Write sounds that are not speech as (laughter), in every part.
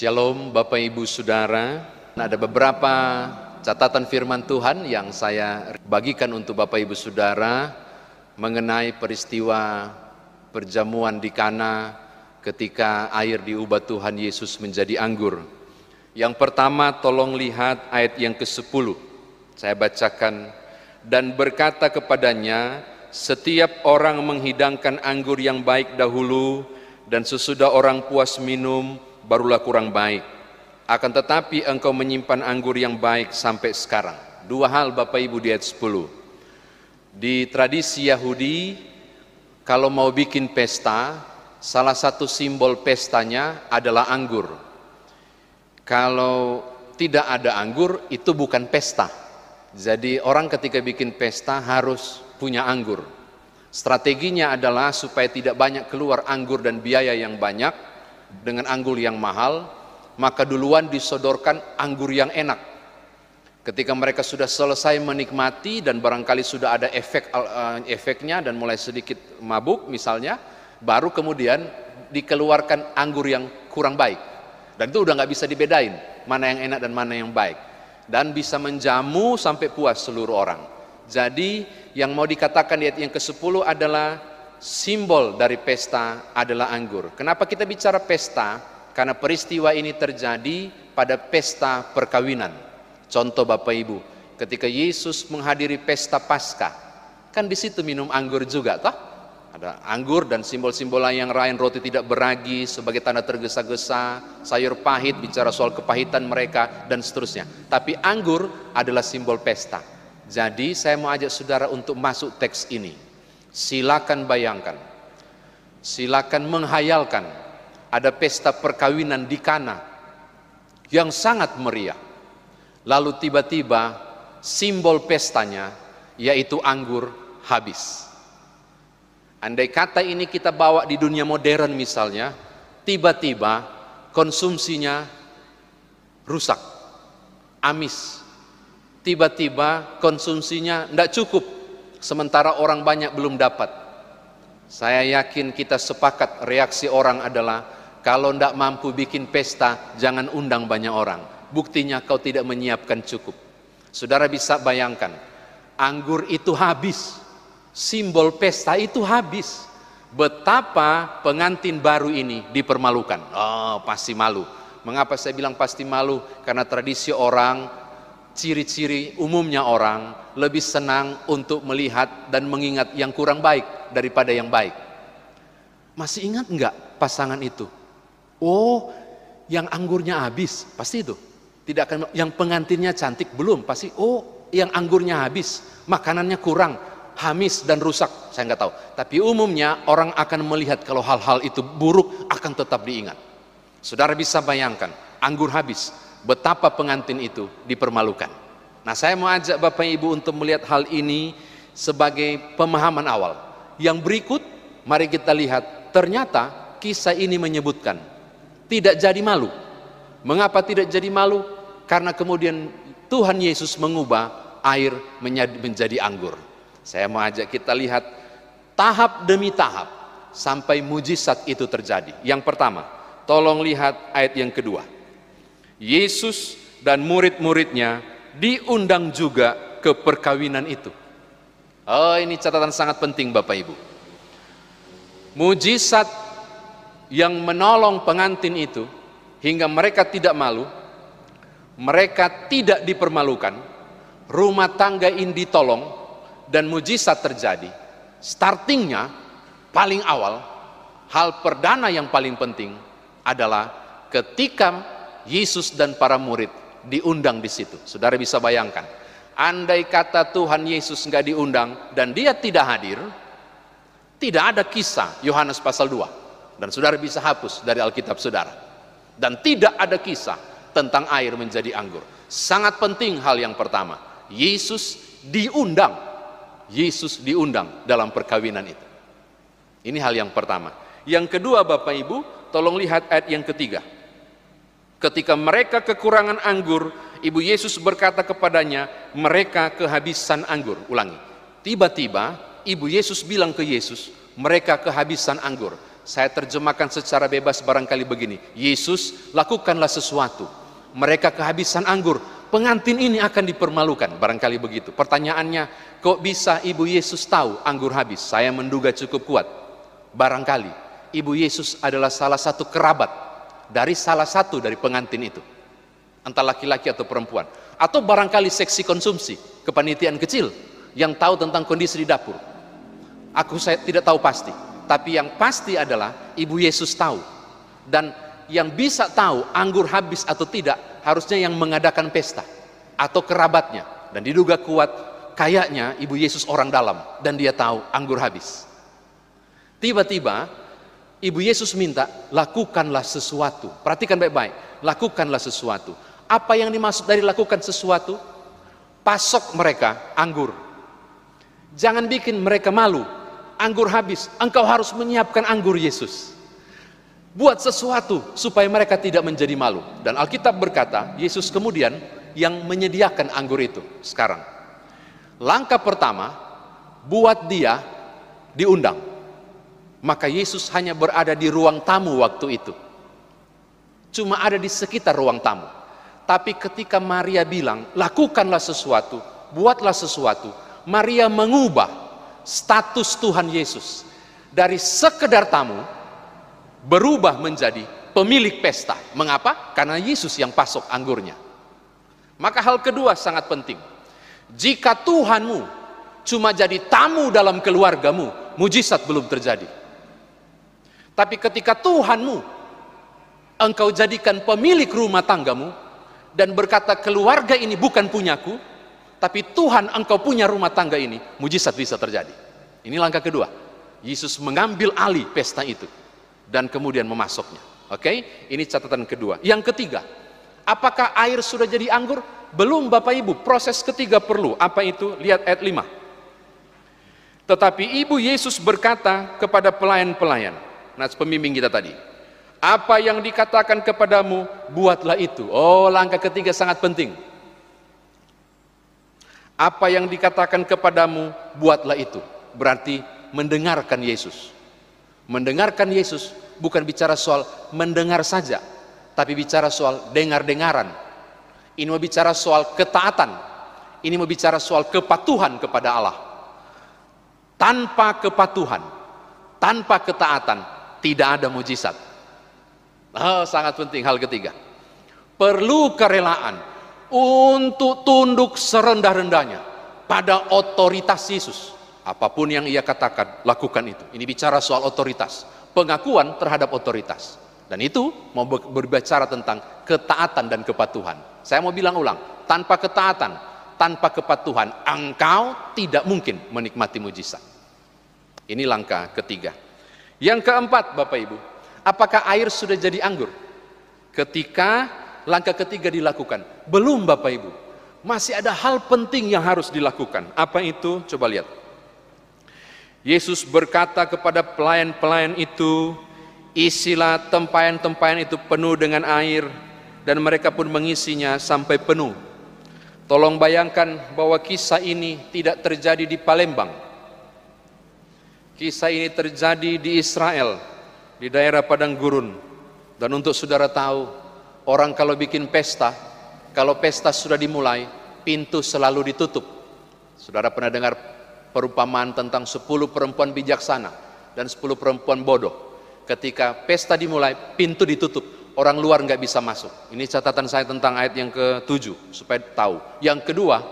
Shalom Bapak Ibu Saudara, ada beberapa catatan firman Tuhan yang saya bagikan untuk Bapak Ibu Saudara mengenai peristiwa perjamuan di Kana ketika air diubah Tuhan Yesus menjadi anggur. Yang pertama tolong lihat ayat yang ke-10. Saya bacakan dan berkata kepadanya, setiap orang menghidangkan anggur yang baik dahulu dan sesudah orang puas minum, barulah kurang baik. Akan tetapi engkau menyimpan anggur yang baik sampai sekarang. Dua hal Bapak Ibu di ayat 10. Di tradisi Yahudi, kalau mau bikin pesta, salah satu simbol pestanya adalah anggur. Kalau tidak ada anggur, itu bukan pesta. Jadi orang ketika bikin pesta harus punya anggur. Strateginya adalah supaya tidak banyak keluar anggur dan biaya yang banyak, dengan anggur yang mahal, maka duluan disodorkan anggur yang enak. Ketika mereka sudah selesai menikmati dan barangkali sudah ada efek eh, efeknya dan mulai sedikit mabuk misalnya, baru kemudian dikeluarkan anggur yang kurang baik. Dan itu udah nggak bisa dibedain mana yang enak dan mana yang baik. Dan bisa menjamu sampai puas seluruh orang. Jadi yang mau dikatakan di ayat yang ke-10 adalah simbol dari pesta adalah anggur. Kenapa kita bicara pesta? Karena peristiwa ini terjadi pada pesta perkawinan. Contoh Bapak Ibu, ketika Yesus menghadiri pesta Paskah, kan di situ minum anggur juga, toh? Ada anggur dan simbol-simbol lain yang lain, roti tidak beragi sebagai tanda tergesa-gesa, sayur pahit bicara soal kepahitan mereka dan seterusnya. Tapi anggur adalah simbol pesta. Jadi saya mau ajak saudara untuk masuk teks ini Silakan bayangkan, silakan menghayalkan ada pesta perkawinan di Kana yang sangat meriah. Lalu tiba-tiba simbol pestanya yaitu anggur habis. Andai kata ini kita bawa di dunia modern misalnya, tiba-tiba konsumsinya rusak, amis. Tiba-tiba konsumsinya tidak cukup, sementara orang banyak belum dapat. Saya yakin kita sepakat reaksi orang adalah kalau tidak mampu bikin pesta, jangan undang banyak orang. Buktinya kau tidak menyiapkan cukup. Saudara bisa bayangkan, anggur itu habis. Simbol pesta itu habis. Betapa pengantin baru ini dipermalukan. Oh, pasti malu. Mengapa saya bilang pasti malu? Karena tradisi orang ciri-ciri umumnya orang lebih senang untuk melihat dan mengingat yang kurang baik daripada yang baik. Masih ingat enggak pasangan itu? Oh, yang anggurnya habis, pasti itu. Tidak akan yang pengantinnya cantik belum, pasti oh, yang anggurnya habis, makanannya kurang, hamis dan rusak, saya nggak tahu. Tapi umumnya orang akan melihat kalau hal-hal itu buruk akan tetap diingat. Saudara bisa bayangkan, anggur habis, betapa pengantin itu dipermalukan. Nah, saya mau ajak Bapak Ibu untuk melihat hal ini sebagai pemahaman awal. Yang berikut, mari kita lihat, ternyata kisah ini menyebutkan tidak jadi malu. Mengapa tidak jadi malu? Karena kemudian Tuhan Yesus mengubah air menjadi anggur. Saya mau ajak kita lihat tahap demi tahap sampai mujizat itu terjadi. Yang pertama, tolong lihat ayat yang kedua. Yesus dan murid-muridnya diundang juga ke perkawinan itu. Oh, ini catatan sangat penting Bapak Ibu. Mujizat yang menolong pengantin itu hingga mereka tidak malu, mereka tidak dipermalukan, rumah tangga ini ditolong dan mujizat terjadi. Startingnya paling awal, hal perdana yang paling penting adalah ketika Yesus dan para murid diundang di situ. Saudara bisa bayangkan, andai kata Tuhan Yesus nggak diundang dan dia tidak hadir, tidak ada kisah Yohanes pasal 2. Dan saudara bisa hapus dari Alkitab saudara. Dan tidak ada kisah tentang air menjadi anggur. Sangat penting hal yang pertama, Yesus diundang. Yesus diundang dalam perkawinan itu. Ini hal yang pertama. Yang kedua Bapak Ibu, tolong lihat ayat yang ketiga. Ketika mereka kekurangan anggur, Ibu Yesus berkata kepadanya, mereka kehabisan anggur. Ulangi. Tiba-tiba Ibu Yesus bilang ke Yesus, mereka kehabisan anggur. Saya terjemahkan secara bebas barangkali begini. Yesus, lakukanlah sesuatu. Mereka kehabisan anggur. Pengantin ini akan dipermalukan, barangkali begitu. Pertanyaannya, kok bisa Ibu Yesus tahu anggur habis? Saya menduga cukup kuat. Barangkali Ibu Yesus adalah salah satu kerabat dari salah satu dari pengantin itu. Entah laki-laki atau perempuan. Atau barangkali seksi konsumsi, kepanitiaan kecil yang tahu tentang kondisi di dapur. Aku saya tidak tahu pasti, tapi yang pasti adalah Ibu Yesus tahu. Dan yang bisa tahu anggur habis atau tidak harusnya yang mengadakan pesta atau kerabatnya. Dan diduga kuat kayaknya Ibu Yesus orang dalam dan dia tahu anggur habis. Tiba-tiba Ibu Yesus minta, lakukanlah sesuatu. Perhatikan baik-baik, lakukanlah sesuatu. Apa yang dimaksud dari lakukan sesuatu? Pasok mereka anggur. Jangan bikin mereka malu. Anggur habis, engkau harus menyiapkan anggur Yesus. Buat sesuatu supaya mereka tidak menjadi malu. Dan Alkitab berkata, Yesus kemudian yang menyediakan anggur itu sekarang. Langkah pertama, buat dia diundang maka Yesus hanya berada di ruang tamu waktu itu. Cuma ada di sekitar ruang tamu. Tapi ketika Maria bilang, lakukanlah sesuatu, buatlah sesuatu. Maria mengubah status Tuhan Yesus. Dari sekedar tamu, berubah menjadi pemilik pesta. Mengapa? Karena Yesus yang pasok anggurnya. Maka hal kedua sangat penting. Jika Tuhanmu cuma jadi tamu dalam keluargamu, mujizat belum terjadi. Tapi ketika Tuhanmu engkau jadikan pemilik rumah tanggamu dan berkata keluarga ini bukan punyaku, tapi Tuhan engkau punya rumah tangga ini, mujizat bisa terjadi. Ini langkah kedua. Yesus mengambil alih pesta itu dan kemudian memasuknya. Oke, okay? ini catatan kedua. Yang ketiga, apakah air sudah jadi anggur? Belum Bapak Ibu, proses ketiga perlu. Apa itu? Lihat ayat 5. Tetapi Ibu Yesus berkata kepada pelayan-pelayan, Nas pembimbing kita tadi. Apa yang dikatakan kepadamu, buatlah itu. Oh, langkah ketiga sangat penting. Apa yang dikatakan kepadamu, buatlah itu. Berarti mendengarkan Yesus. Mendengarkan Yesus bukan bicara soal mendengar saja, tapi bicara soal dengar-dengaran. Ini mau bicara soal ketaatan. Ini mau bicara soal kepatuhan kepada Allah. Tanpa kepatuhan, tanpa ketaatan, tidak ada mujizat. Oh, sangat penting hal ketiga. Perlu kerelaan untuk tunduk serendah-rendahnya pada otoritas Yesus. Apapun yang ia katakan, lakukan itu. Ini bicara soal otoritas, pengakuan terhadap otoritas. Dan itu mau berbicara tentang ketaatan dan kepatuhan. Saya mau bilang ulang, tanpa ketaatan, tanpa kepatuhan, engkau tidak mungkin menikmati mujizat. Ini langkah ketiga. Yang keempat, Bapak Ibu, apakah air sudah jadi anggur? Ketika langkah ketiga dilakukan, belum Bapak Ibu. Masih ada hal penting yang harus dilakukan. Apa itu? Coba lihat. Yesus berkata kepada pelayan-pelayan itu, "Isilah tempayan-tempayan itu penuh dengan air." Dan mereka pun mengisinya sampai penuh. Tolong bayangkan bahwa kisah ini tidak terjadi di Palembang, Kisah ini terjadi di Israel, di daerah padang gurun. Dan untuk saudara tahu, orang kalau bikin pesta, kalau pesta sudah dimulai, pintu selalu ditutup. Saudara pernah dengar perumpamaan tentang 10 perempuan bijaksana dan 10 perempuan bodoh. Ketika pesta dimulai, pintu ditutup. Orang luar nggak bisa masuk. Ini catatan saya tentang ayat yang ke-7, supaya tahu. Yang kedua,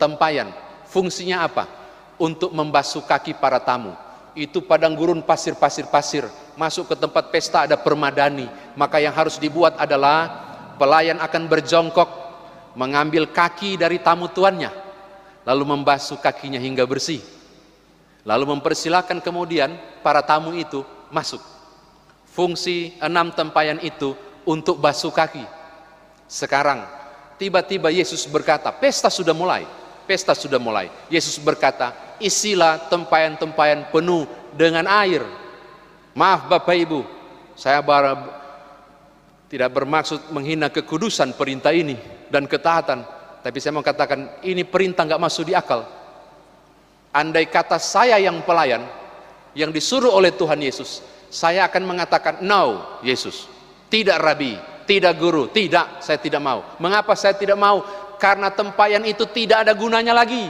tempayan. Fungsinya apa? untuk membasuh kaki para tamu. Itu padang gurun pasir-pasir-pasir, masuk ke tempat pesta ada permadani. Maka yang harus dibuat adalah pelayan akan berjongkok mengambil kaki dari tamu tuannya, lalu membasuh kakinya hingga bersih. Lalu mempersilahkan kemudian para tamu itu masuk. Fungsi enam tempayan itu untuk basuh kaki. Sekarang tiba-tiba Yesus berkata, pesta sudah mulai, pesta sudah mulai. Yesus berkata, isilah tempayan-tempayan penuh dengan air. Maaf Bapak Ibu, saya bara, tidak bermaksud menghina kekudusan perintah ini dan ketaatan. Tapi saya mau katakan ini perintah nggak masuk di akal. Andai kata saya yang pelayan, yang disuruh oleh Tuhan Yesus, saya akan mengatakan, no Yesus, tidak rabi, tidak guru, tidak, saya tidak mau. Mengapa saya tidak mau? Karena tempayan itu tidak ada gunanya lagi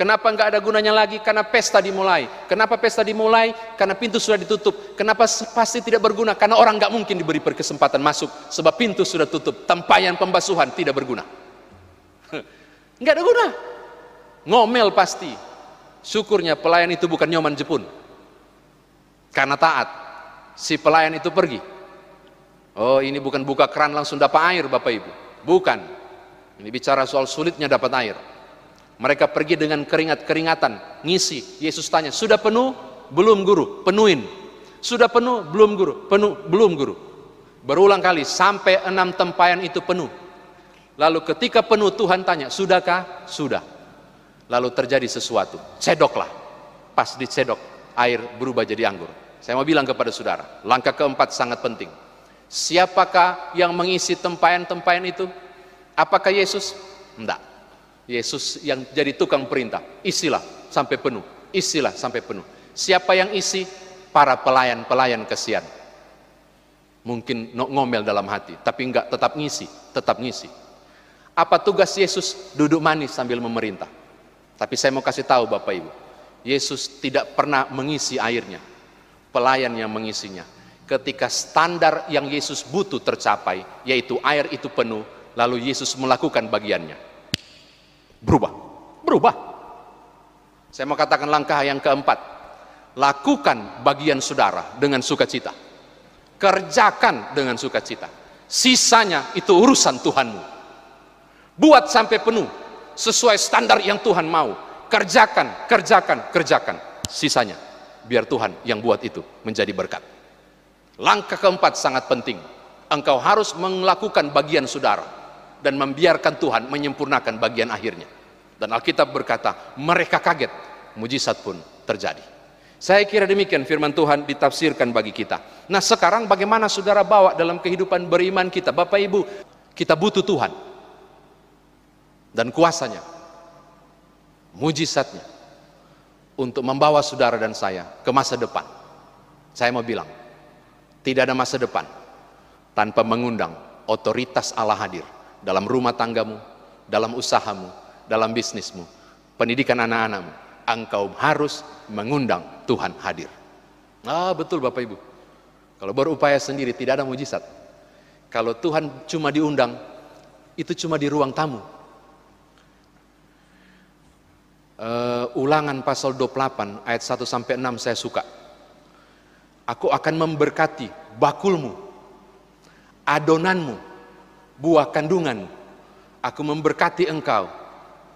Kenapa nggak ada gunanya lagi? Karena pesta dimulai. Kenapa pesta dimulai? Karena pintu sudah ditutup. Kenapa pasti tidak berguna? Karena orang nggak mungkin diberi kesempatan masuk. Sebab pintu sudah tutup. Tempayan pembasuhan tidak berguna. (laughs) Nggak ada guna. Ngomel pasti. Syukurnya pelayan itu bukan nyoman Jepun. Karena taat. Si pelayan itu pergi. Oh ini bukan buka keran langsung dapat air Bapak Ibu. Bukan. Ini bicara soal sulitnya dapat air. Mereka pergi dengan keringat-keringatan, ngisi. Yesus tanya, "Sudah penuh? Belum, Guru. Penuhin." "Sudah penuh? Belum, Guru. Penuh, belum, Guru." Berulang kali sampai enam tempayan itu penuh. Lalu ketika penuh Tuhan tanya, "Sudahkah?" "Sudah." Lalu terjadi sesuatu. Cedoklah. Pas dicedok, air berubah jadi anggur. Saya mau bilang kepada saudara, langkah keempat sangat penting. Siapakah yang mengisi tempayan-tempayan itu? Apakah Yesus? Tidak. Yesus yang jadi tukang perintah, isilah sampai penuh, isilah sampai penuh. Siapa yang isi? Para pelayan-pelayan kesian. Mungkin ngomel dalam hati, tapi enggak, tetap ngisi, tetap ngisi. Apa tugas Yesus? Duduk manis sambil memerintah. Tapi saya mau kasih tahu Bapak Ibu, Yesus tidak pernah mengisi airnya. Pelayan yang mengisinya. Ketika standar yang Yesus butuh tercapai, yaitu air itu penuh, lalu Yesus melakukan bagiannya. Berubah. Berubah. Saya mau katakan langkah yang keempat. Lakukan bagian saudara dengan sukacita. Kerjakan dengan sukacita. Sisanya itu urusan Tuhanmu. Buat sampai penuh sesuai standar yang Tuhan mau. Kerjakan, kerjakan, kerjakan. Sisanya biar Tuhan yang buat itu menjadi berkat. Langkah keempat sangat penting. Engkau harus melakukan bagian saudara dan membiarkan Tuhan menyempurnakan bagian akhirnya. Dan Alkitab berkata, mereka kaget, mujizat pun terjadi. Saya kira demikian firman Tuhan ditafsirkan bagi kita. Nah sekarang bagaimana saudara bawa dalam kehidupan beriman kita? Bapak Ibu, kita butuh Tuhan. Dan kuasanya, mujizatnya, untuk membawa saudara dan saya ke masa depan. Saya mau bilang, tidak ada masa depan tanpa mengundang otoritas Allah hadir dalam rumah tanggamu, dalam usahamu, dalam bisnismu, pendidikan anak-anakmu, engkau harus mengundang Tuhan hadir. Ah, betul Bapak Ibu. Kalau berupaya sendiri tidak ada mujizat. Kalau Tuhan cuma diundang, itu cuma di ruang tamu. Uh, ulangan pasal 28 ayat 1 sampai 6 saya suka. Aku akan memberkati bakulmu, adonanmu, buah kandungan. Aku memberkati engkau,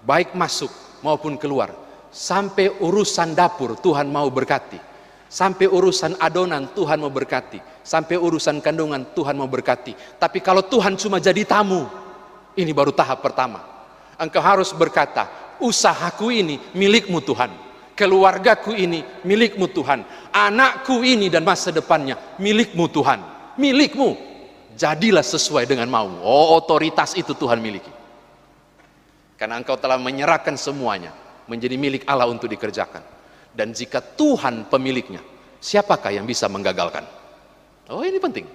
baik masuk maupun keluar. Sampai urusan dapur Tuhan mau berkati. Sampai urusan adonan Tuhan mau berkati. Sampai urusan kandungan Tuhan mau berkati. Tapi kalau Tuhan cuma jadi tamu, ini baru tahap pertama. Engkau harus berkata, usahaku ini milikmu Tuhan. Keluargaku ini milikmu Tuhan. Anakku ini dan masa depannya milikmu Tuhan. Milikmu jadilah sesuai dengan mau. Oh, otoritas itu Tuhan miliki. Karena engkau telah menyerahkan semuanya menjadi milik Allah untuk dikerjakan. Dan jika Tuhan pemiliknya, siapakah yang bisa menggagalkan? Oh, ini penting.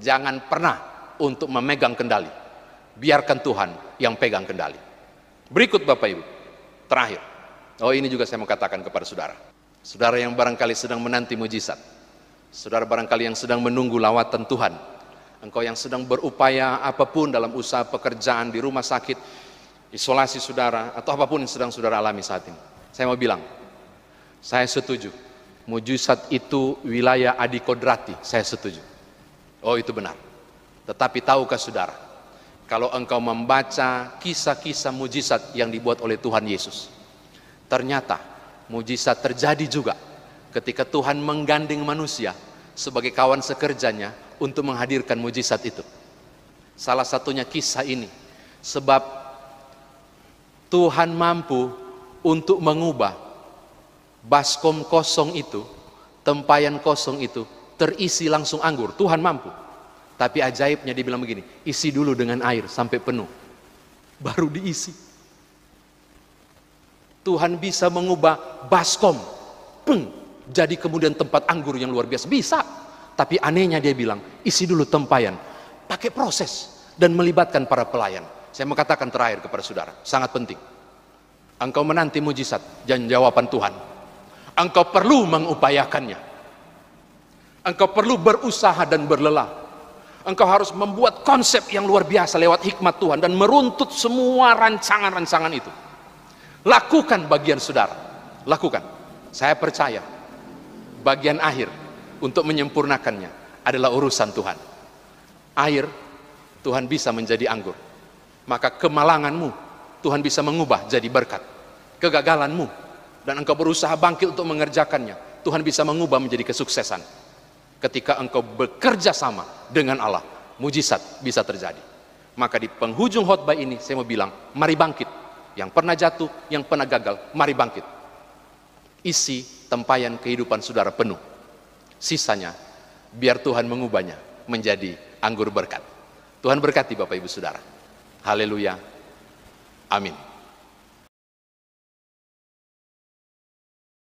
Jangan pernah untuk memegang kendali. Biarkan Tuhan yang pegang kendali. Berikut Bapak Ibu, terakhir. Oh, ini juga saya mau katakan kepada saudara. Saudara yang barangkali sedang menanti mujizat. Saudara barangkali yang sedang menunggu lawatan Tuhan engkau yang sedang berupaya apapun dalam usaha pekerjaan di rumah sakit, isolasi saudara, atau apapun yang sedang saudara alami saat ini. Saya mau bilang, saya setuju. Mujizat itu wilayah adikodrati, saya setuju. Oh itu benar. Tetapi tahukah saudara, kalau engkau membaca kisah-kisah mujizat yang dibuat oleh Tuhan Yesus, ternyata mujizat terjadi juga ketika Tuhan menggandeng manusia sebagai kawan sekerjanya untuk menghadirkan mujizat itu. Salah satunya kisah ini. Sebab Tuhan mampu untuk mengubah baskom kosong itu, tempayan kosong itu, terisi langsung anggur. Tuhan mampu. Tapi ajaibnya dia bilang begini, isi dulu dengan air sampai penuh. Baru diisi. Tuhan bisa mengubah baskom, peng, jadi kemudian tempat anggur yang luar biasa. Bisa. Tapi anehnya dia bilang, isi dulu tempayan. Pakai proses dan melibatkan para pelayan. Saya mengatakan terakhir kepada saudara, sangat penting. Engkau menanti mujizat dan jawaban Tuhan. Engkau perlu mengupayakannya. Engkau perlu berusaha dan berlelah. Engkau harus membuat konsep yang luar biasa lewat hikmat Tuhan dan meruntut semua rancangan-rancangan itu. Lakukan bagian saudara, lakukan. Saya percaya bagian akhir untuk menyempurnakannya adalah urusan Tuhan. Air, Tuhan bisa menjadi anggur. Maka kemalanganmu, Tuhan bisa mengubah jadi berkat. Kegagalanmu, dan engkau berusaha bangkit untuk mengerjakannya, Tuhan bisa mengubah menjadi kesuksesan. Ketika engkau bekerja sama dengan Allah, mujizat bisa terjadi. Maka di penghujung khotbah ini saya mau bilang, mari bangkit. Yang pernah jatuh, yang pernah gagal, mari bangkit. Isi tempayan kehidupan saudara penuh sisanya biar Tuhan mengubahnya menjadi anggur berkat. Tuhan berkati Bapak Ibu Saudara. Haleluya. Amin.